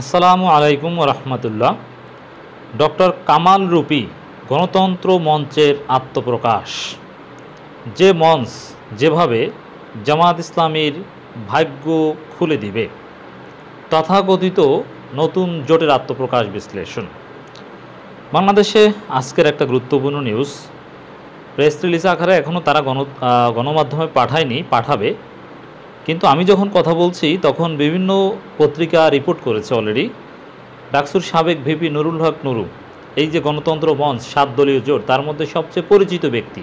আসসালামু আলাইকুম রহমতুল্লাহ ডক্টর কামাল রূপী গণতন্ত্র মঞ্চের আত্মপ্রকাশ যে মঞ্চ যেভাবে জামাত ইসলামীর ভাগ্য খুলে দিবে তথাকথিত নতুন জোটের আত্মপ্রকাশ বিশ্লেষণ বাংলাদেশে আজকের একটা গুরুত্বপূর্ণ নিউজ প্রেস রিলিজ আকারে এখনও তারা গণ গণমাধ্যমে পাঠায়নি পাঠাবে কিন্তু আমি যখন কথা বলছি তখন বিভিন্ন পত্রিকা রিপোর্ট করেছে অলরেডি ডাকসুর সাবেক ভিপি নুরুল হক নুরু এই যে গণতন্ত্র মঞ্চ সাত দলীয় জোট তার মধ্যে সবচেয়ে পরিচিত ব্যক্তি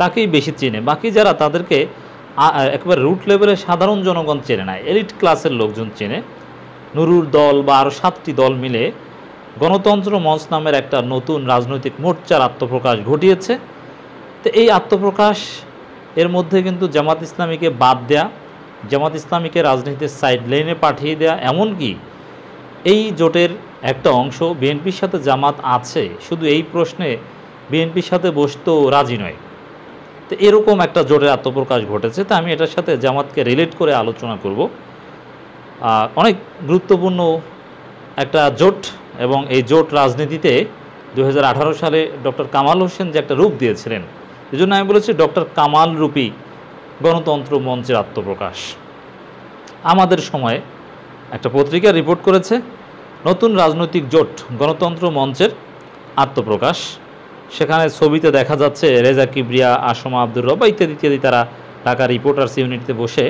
তাকেই বেশি চেনে বাকি যারা তাদেরকে একেবারে রুট লেভেলের সাধারণ জনগণ চেনে না এলিট ক্লাসের লোকজন চেনে নুরুর দল বা আরও সাতটি দল মিলে গণতন্ত্র মঞ্চ নামের একটা নতুন রাজনৈতিক মোর্চার আত্মপ্রকাশ ঘটিয়েছে তো এই আত্মপ্রকাশ এর মধ্যে কিন্তু জামাত ইসলামীকে বাদ দেয়া জামাত ইসলামীকে রাজনীতিতে সাইড লাইনে পাঠিয়ে দেওয়া এমনকি এই জোটের একটা অংশ বিএনপির সাথে জামাত আছে শুধু এই প্রশ্নে বিএনপির সাথে বসতেও রাজি নয় তো এরকম একটা জোটের আত্মপ্রকাশ ঘটেছে তা আমি এটার সাথে জামাতকে রিলেট করে আলোচনা করব অনেক গুরুত্বপূর্ণ একটা জোট এবং এই জোট রাজনীতিতে দু সালে ডক্টর কামাল হোসেন যে একটা রূপ দিয়েছিলেন জন্য আমি বলেছি ডক্টর কামাল রূপী গণতন্ত্র মঞ্চের আত্মপ্রকাশ আমাদের সময়ে একটা পত্রিকা রিপোর্ট করেছে নতুন রাজনৈতিক জোট গণতন্ত্র মঞ্চের আত্মপ্রকাশ সেখানে ছবিতে দেখা যাচ্ছে রেজা কিবরিয়া আসমা আব্দুর রবা ইত্যাদি ইত্যাদি তারা ঢাকা রিপোর্টার্স ইউনিটতে বসে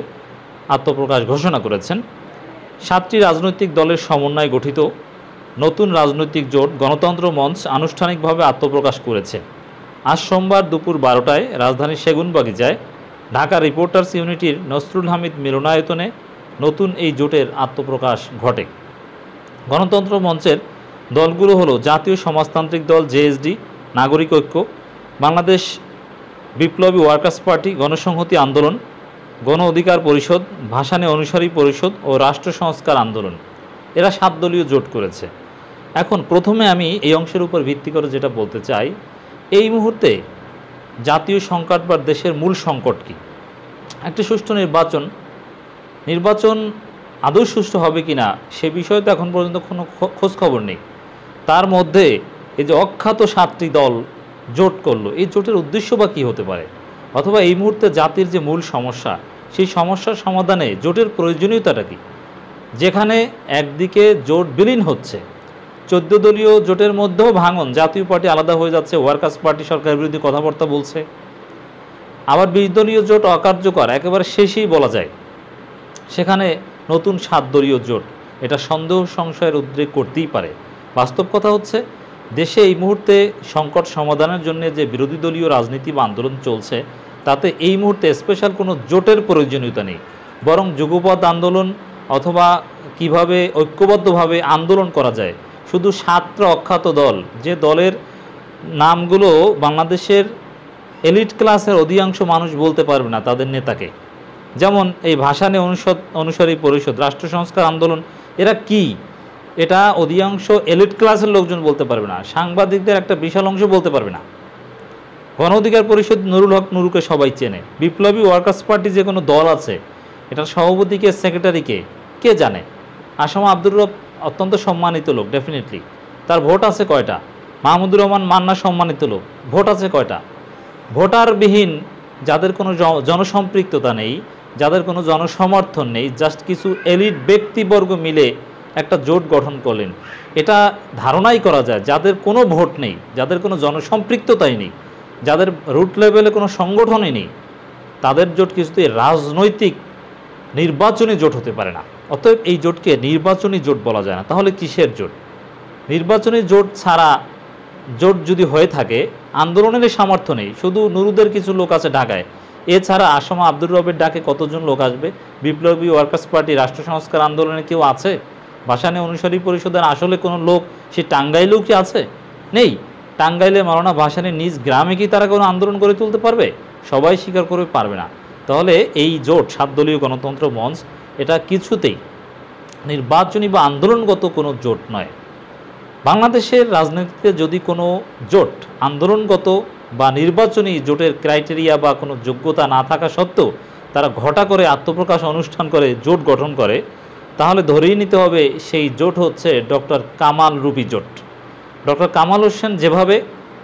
আত্মপ্রকাশ ঘোষণা করেছেন সাতটি রাজনৈতিক দলের সমন্বয়ে গঠিত নতুন রাজনৈতিক জোট গণতন্ত্র মঞ্চ আনুষ্ঠানিকভাবে আত্মপ্রকাশ করেছে আজ সোমবার দুপুর বারোটায় রাজধানীর যায় ঢাকা রিপোর্টার্স ইউনিটির নসরুল হামিদ মিলনায়তনে নতুন এই জোটের আত্মপ্রকাশ ঘটে গণতন্ত্র মঞ্চের দলগুলো হলো জাতীয় সমাজতান্ত্রিক দল জেএসডি নাগরিক ঐক্য বাংলাদেশ বিপ্লবী ওয়ার্কার্স পার্টি গণসংহতি আন্দোলন গণ অধিকার পরিষদ ভাষানে অনুসারী পরিষদ ও রাষ্ট্র সংস্কার আন্দোলন এরা সাত দলীয় জোট করেছে এখন প্রথমে আমি এই অংশের উপর ভিত্তি করে যেটা বলতে চাই এই মুহূর্তে জাতীয় সংকট বা দেশের মূল সংকট কী একটি সুষ্ঠু নির্বাচন নির্বাচন আদৌ সুষ্ঠু হবে কি না সে বিষয়ে তো এখন পর্যন্ত কোনো খোঁজখবর নেই তার মধ্যে এই যে অখ্যাত সাতটি দল জোট করলো এই জোটের উদ্দেশ্য বা কী হতে পারে অথবা এই মুহূর্তে জাতির যে মূল সমস্যা সেই সমস্যার সমাধানে জোটের প্রয়োজনীয়তাটা কী যেখানে একদিকে জোট বিলীন হচ্ছে চোদ্দ দলীয় জোটের মধ্যেও ভাঙন জাতীয় পার্টি আলাদা হয়ে যাচ্ছে ওয়ার্কার্স পার্টি সরকারের বিরুদ্ধে কথাবার্তা বলছে আবার বিশ দলীয় জোট অকার্যকর একেবারে শেষেই বলা যায় সেখানে নতুন সাত দলীয় জোট এটা সন্দেহ সংশয়ের উদ্রেক করতেই পারে বাস্তব কথা হচ্ছে দেশে এই মুহূর্তে সংকট সমাধানের জন্য যে বিরোধী দলীয় রাজনীতি বা আন্দোলন চলছে তাতে এই মুহূর্তে স্পেশাল কোনো জোটের প্রয়োজনীয়তা নেই বরং যুগপথ আন্দোলন অথবা কিভাবে ঐক্যবদ্ধভাবে আন্দোলন করা যায় শুধু সাতটা অখ্যাত দল যে দলের নামগুলো বাংলাদেশের এলিট ক্লাসের অধিকাংশ মানুষ বলতে পারবে না তাদের নেতাকে যেমন এই ভাষানে অনুষদ অনুসারী পরিষদ রাষ্ট্র সংস্কার আন্দোলন এরা কি এটা অধিকাংশ এলিট ক্লাসের লোকজন বলতে পারবে না সাংবাদিকদের একটা বিশাল অংশ বলতে পারবে না গণ অধিকার পরিষদ নুরুল হক নুরুকে সবাই চেনে বিপ্লবী ওয়ার্কার্স পার্টি যে কোনো দল আছে এটার সভাপতিকে সেক্রেটারিকে কে জানে আসাম আব্দুর রব অত্যন্ত সম্মানিত লোক ডেফিনেটলি তার ভোট আছে কয়টা মাহমুদুর রহমান মান্না সম্মানিত লোক ভোট আছে কয়টা ভোটারবিহীন যাদের কোনো জনসম্পৃক্ততা নেই যাদের কোনো জনসমর্থন নেই জাস্ট কিছু এলিট ব্যক্তিবর্গ মিলে একটা জোট গঠন করলেন এটা ধারণাই করা যায় যাদের কোনো ভোট নেই যাদের কোনো জনসম্পৃক্ততাই নেই যাদের রুট লেভেলে কোনো সংগঠনই নেই তাদের জোট কিছুতে রাজনৈতিক নির্বাচনী জোট হতে পারে না অতএব এই জোটকে নির্বাচনী জোট বলা যায় না তাহলে কিসের জোট নির্বাচনী জোট ছাড়া জোট যদি হয়ে থাকে আন্দোলনের সামর্থ্য নেই শুধু নুরুদের কিছু লোক আছে ঢাকায় এছাড়া আসামা আব্দুর রবের ডাকে কতজন লোক আসবে বিপ্লবী ওয়ার্কার্স পার্টি রাষ্ট্র সংস্কার আন্দোলনে কেউ আছে ভাসানে অনুসারী পরিষদের আসলে কোনো লোক সে টাঙ্গাইলেও কি আছে নেই টাঙ্গাইলে মারানা ভাসানের নিজ গ্রামে কি তারা কোনো আন্দোলন করে তুলতে পারবে সবাই স্বীকার করবে পারবে না তাহলে এই জোট সাত দলীয় গণতন্ত্র মঞ্চ এটা কিছুতেই নির্বাচনী বা আন্দোলনগত কোনো জোট নয় বাংলাদেশের রাজনীতিতে যদি কোনো জোট আন্দোলনগত বা নির্বাচনী জোটের ক্রাইটেরিয়া বা কোনো যোগ্যতা না থাকা সত্ত্বেও তারা ঘটা করে আত্মপ্রকাশ অনুষ্ঠান করে জোট গঠন করে তাহলে ধরেই নিতে হবে সেই জোট হচ্ছে ডক্টর কামাল রুপি জোট ডক্টর কামাল হোসেন যেভাবে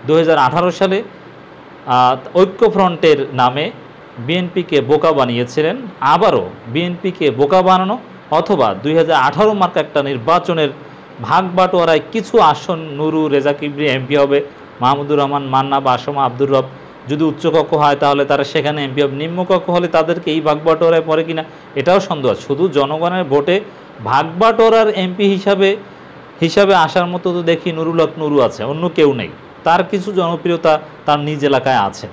দু সালে ঐক্যফ্রন্টের নামে বিএনপিকে বোকা বানিয়েছিলেন আবারও বিএনপিকে বোকা বানানো অথবা দুই হাজার মার্কা একটা নির্বাচনের ভাগ বাটোয়ারায় কিছু আসন নুরু রেজা কিবরি এমপি হবে মাহমুদুর রহমান মান্না বা আসমা আব্দুর রব যদি উচ্চকক্ষ হয় তাহলে তারা সেখানে এমপি হবে নিম্নকক্ষ হলে তাদেরকে এই ভাগ বাটোয়ারায় পড়ে কিনা এটাও সন্দেহ শুধু জনগণের ভোটে ভাগ বাটোয়ারার এমপি হিসাবে হিসাবে আসার মতো তো দেখি নুরুলক নুরু আছে অন্য কেউ নেই তার কিছু জনপ্রিয়তা তার নিজ এলাকায় আছে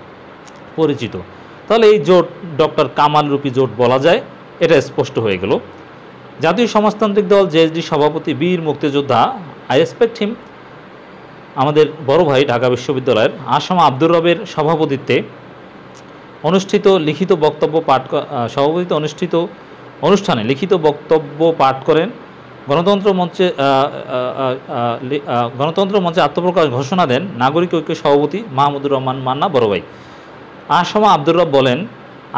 পরিচিত তাহলে এই জোট ডক্টর কামাল রূপী জোট বলা যায় এটা স্পষ্ট হয়ে গেল জাতীয় সমাজতান্ত্রিক দল জেএসডি সভাপতি বীর মুক্তিযোদ্ধা আই রেসপেক্ট হিম আমাদের বড় ভাই ঢাকা বিশ্ববিদ্যালয়ের আসাম আব্দুর রবের সভাপতিত্বে অনুষ্ঠিত লিখিত বক্তব্য পাঠ সভাপতিত অনুষ্ঠিত অনুষ্ঠানে লিখিত বক্তব্য পাঠ করেন গণতন্ত্র মঞ্চে গণতন্ত্র মঞ্চে আত্মপ্রকাশ ঘোষণা দেন নাগরিক ঐক্য সভাপতি মাহমুদুর রহমান মান্না বড় ভাই আসামা আব্দুর রব বলেন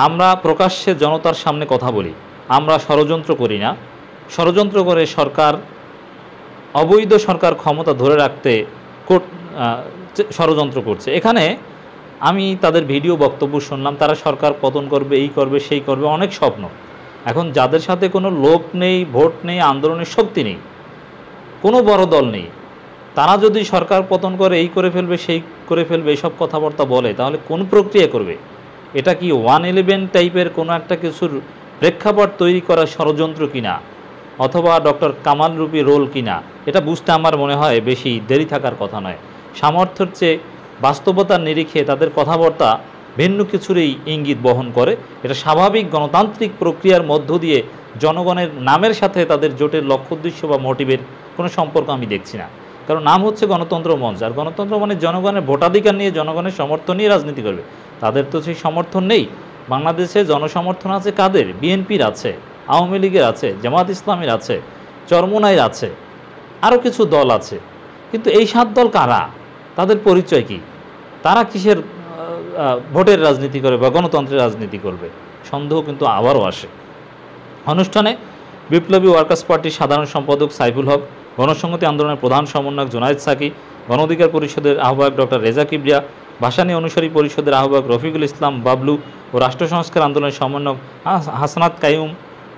আমরা প্রকাশ্যে জনতার সামনে কথা বলি আমরা ষড়যন্ত্র করি না ষড়যন্ত্র করে সরকার অবৈধ সরকার ক্ষমতা ধরে রাখতে ষড়যন্ত্র করছে এখানে আমি তাদের ভিডিও বক্তব্য শুনলাম তারা সরকার পতন করবে এই করবে সেই করবে অনেক স্বপ্ন এখন যাদের সাথে কোনো লোক নেই ভোট নেই আন্দোলনের শক্তি নেই কোনো বড় দল নেই তারা যদি সরকার পতন করে এই করে ফেলবে সেই করে ফেলবে এসব কথাবার্তা বলে তাহলে কোন প্রক্রিয়া করবে এটা কি ওয়ান ইলেভেন টাইপের কোনো একটা কিছুর প্রেক্ষাপট তৈরি করা ষড়যন্ত্র কিনা অথবা ডক্টর রূপী রোল কিনা এটা বুঝতে আমার মনে হয় বেশি দেরি থাকার কথা নয় সামর্থ্যের চেয়ে বাস্তবতার নিরিখে তাদের কথাবার্তা ভিন্ন কিছুরই ইঙ্গিত বহন করে এটা স্বাভাবিক গণতান্ত্রিক প্রক্রিয়ার মধ্য দিয়ে জনগণের নামের সাথে তাদের জোটের লক্ষ্য উদ্দেশ্য বা মোটিভের কোনো সম্পর্ক আমি দেখছি না কারণ নাম হচ্ছে গণতন্ত্র মঞ্চ আর গণতন্ত্র মানে জনগণের ভোটাধিকার নিয়ে জনগণের সমর্থন নিয়ে রাজনীতি করবে তাদের তো সেই সমর্থন নেই বাংলাদেশে জনসমর্থন আছে কাদের বিএনপির আছে আওয়ামী লীগের আছে জামাত ইসলামের আছে চরমোনাইয়ের আছে আরও কিছু দল আছে কিন্তু এই সাত দল কারা তাদের পরিচয় কি তারা কিসের ভোটের রাজনীতি করে বা গণতন্ত্রের রাজনীতি করবে সন্দেহ কিন্তু আবারও আসে অনুষ্ঠানে বিপ্লবী ওয়ার্কার্স পার্টির সাধারণ সম্পাদক সাইফুল হক গণসংহতি আন্দোলনের প্রধান সমন্বয়ক জোনায়দ সাকি গণ অধিকার পরিষদের আহ্বায়ক ডক্টর রেজা কিবরিয়া ভাসানী অনুসারী পরিষদের আহ্বায়ক রফিকুল ইসলাম বাবলু ও রাষ্ট্র সংস্কার আন্দোলনের সমন্বয়ক হাসনাত কায়ুম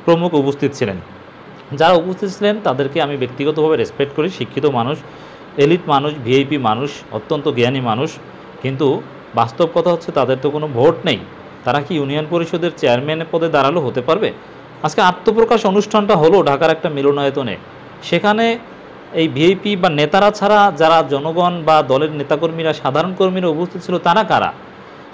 প্রমুখ উপস্থিত ছিলেন যারা উপস্থিত ছিলেন তাদেরকে আমি ব্যক্তিগতভাবে রেসপেক্ট করি শিক্ষিত মানুষ এলিট মানুষ ভিআইপি মানুষ অত্যন্ত জ্ঞানী মানুষ কিন্তু বাস্তব কথা হচ্ছে তাদের তো কোনো ভোট নেই তারা কি ইউনিয়ন পরিষদের চেয়ারম্যান পদে দাঁড়ালো হতে পারবে আজকে আত্মপ্রকাশ অনুষ্ঠানটা হলো ঢাকার একটা মিলনায়তনে সেখানে এই ভিআইপি বা নেতারা ছাড়া যারা জনগণ বা দলের নেতাকর্মীরা সাধারণ কর্মীরা উপস্থিত ছিল তারা কারা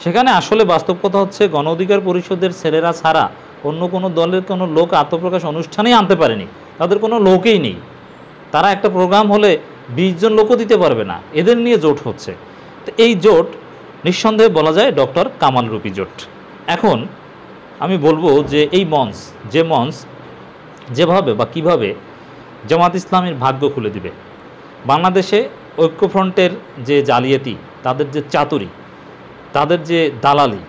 সেখানে আসলে বাস্তব কথা হচ্ছে গণ অধিকার পরিষদের ছেলেরা ছাড়া অন্য কোনো দলের কোনো লোক আত্মপ্রকাশ অনুষ্ঠানেই আনতে পারেনি তাদের কোনো লোকেই নেই তারা একটা প্রোগ্রাম হলে বিশ জন লোকও দিতে পারবে না এদের নিয়ে জোট হচ্ছে তো এই জোট নিঃসন্দেহে বলা যায় ডক্টর কামাল রুপি জোট এখন আমি বলবো যে এই মঞ্চ যে মঞ্চ যেভাবে বা কিভাবে জামাত ইসলামের ভাগ্য খুলে দিবে বাংলাদেশে ঐক্যফ্রন্টের যে জালিয়াতি তাদের যে চাতুরি তাদের যে দালালি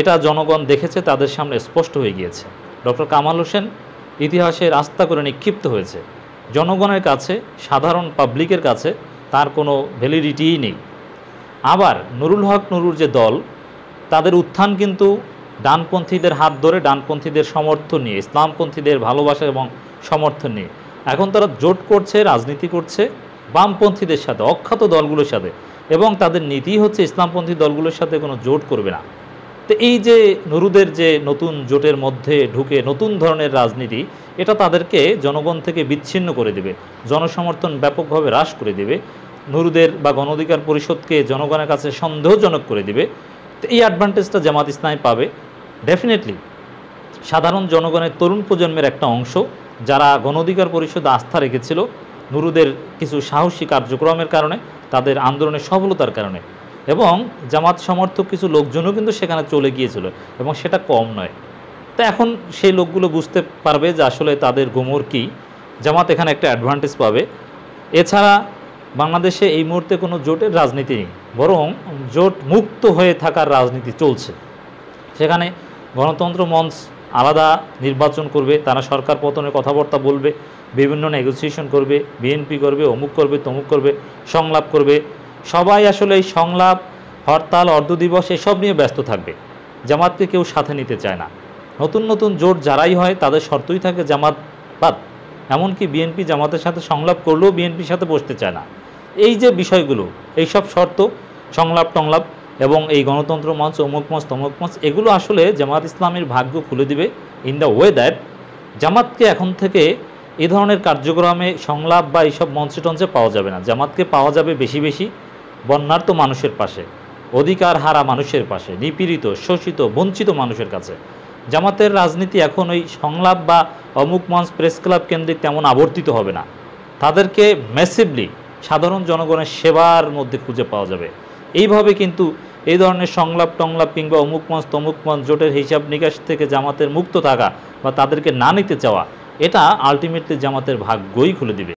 এটা জনগণ দেখেছে তাদের সামনে স্পষ্ট হয়ে গিয়েছে ডক্টর কামাল হোসেন ইতিহাসে রাস্তা করে নিক্ষিপ্ত হয়েছে জনগণের কাছে সাধারণ পাবলিকের কাছে তার কোনো ভ্যালিডিটিই নেই আবার নুরুল হক নুরুর যে দল তাদের উত্থান কিন্তু ডানপন্থীদের হাত ধরে ডানপন্থীদের সমর্থন নিয়ে ইসলামপন্থীদের ভালোবাসা এবং সমর্থন নিয়ে এখন তারা জোট করছে রাজনীতি করছে বামপন্থীদের সাথে অখ্যাত দলগুলোর সাথে এবং তাদের নীতি হচ্ছে ইসলামপন্থী দলগুলোর সাথে কোনো জোট করবে না তো এই যে নুরুদের যে নতুন জোটের মধ্যে ঢুকে নতুন ধরনের রাজনীতি এটা তাদেরকে জনগণ থেকে বিচ্ছিন্ন করে দেবে জনসমর্থন ব্যাপকভাবে হ্রাস করে দেবে নুরুদের বা অধিকার পরিষদকে জনগণের কাছে সন্দেহজনক করে দেবে তো এই অ্যাডভান্টেজটা জামাত ইসলামী পাবে ডেফিনেটলি সাধারণ জনগণের তরুণ প্রজন্মের একটা অংশ যারা গণধিকার পরিষদ আস্থা রেখেছিল নুরুদের কিছু সাহসী কার্যক্রমের কারণে তাদের আন্দোলনের সফলতার কারণে এবং জামাত সমর্থক কিছু লোকজনও কিন্তু সেখানে চলে গিয়েছিল এবং সেটা কম নয় তা এখন সেই লোকগুলো বুঝতে পারবে যে আসলে তাদের গোমর কী জামাত এখানে একটা অ্যাডভান্টেজ পাবে এছাড়া বাংলাদেশে এই মুহূর্তে কোনো জোটের রাজনীতি নেই বরং জোট মুক্ত হয়ে থাকার রাজনীতি চলছে সেখানে গণতন্ত্র মঞ্চ আলাদা নির্বাচন করবে তারা সরকার পতনের কথাবার্তা বলবে বিভিন্ন নেগোসিয়েশন করবে বিএনপি করবে অমুক করবে তমুক করবে সংলাপ করবে সবাই আসলে এই সংলাপ হরতাল অর্ধ দিবস এসব নিয়ে ব্যস্ত থাকবে জামাতকে কেউ সাথে নিতে চায় না নতুন নতুন জোট যারাই হয় তাদের শর্তই থাকে জামাত বাদ এমনকি বিএনপি জামাতের সাথে সংলাপ করলেও বিএনপির সাথে বসতে চায় না এই যে বিষয়গুলো এইসব শর্ত সংলাপ টংলাপ এবং এই গণতন্ত্র মঞ্চ অমুক মঞ্চ তমুক মঞ্চ এগুলো আসলে জামাত ইসলামের ভাগ্য খুলে দিবে ইন দ্য ওয়ে দ্যাট জামাতকে এখন থেকে এ ধরনের কার্যক্রমে সংলাপ বা এইসব মঞ্চে টঞ্চে পাওয়া যাবে না জামাতকে পাওয়া যাবে বেশি বেশি বন্যার্ত মানুষের পাশে অধিকার হারা মানুষের পাশে নিপীড়িত শোষিত বঞ্চিত মানুষের কাছে জামাতের রাজনীতি এখন ওই সংলাপ বা অমুক মঞ্চ প্রেস ক্লাব কেন্দ্রিক তেমন আবর্তিত হবে না তাদেরকে মেসিভলি সাধারণ জনগণের সেবার মধ্যে খুঁজে পাওয়া যাবে এইভাবে কিন্তু এই ধরনের সংলাপ টংলাপ কিংবা অমুক মঞ্চ তমুক মঞ্চ জোটের হিসাব নিকাশ থেকে জামাতের মুক্ত থাকা বা তাদেরকে না নিতে চাওয়া এটা আলটিমেটলি জামাতের ভাগ্যই খুলে দিবে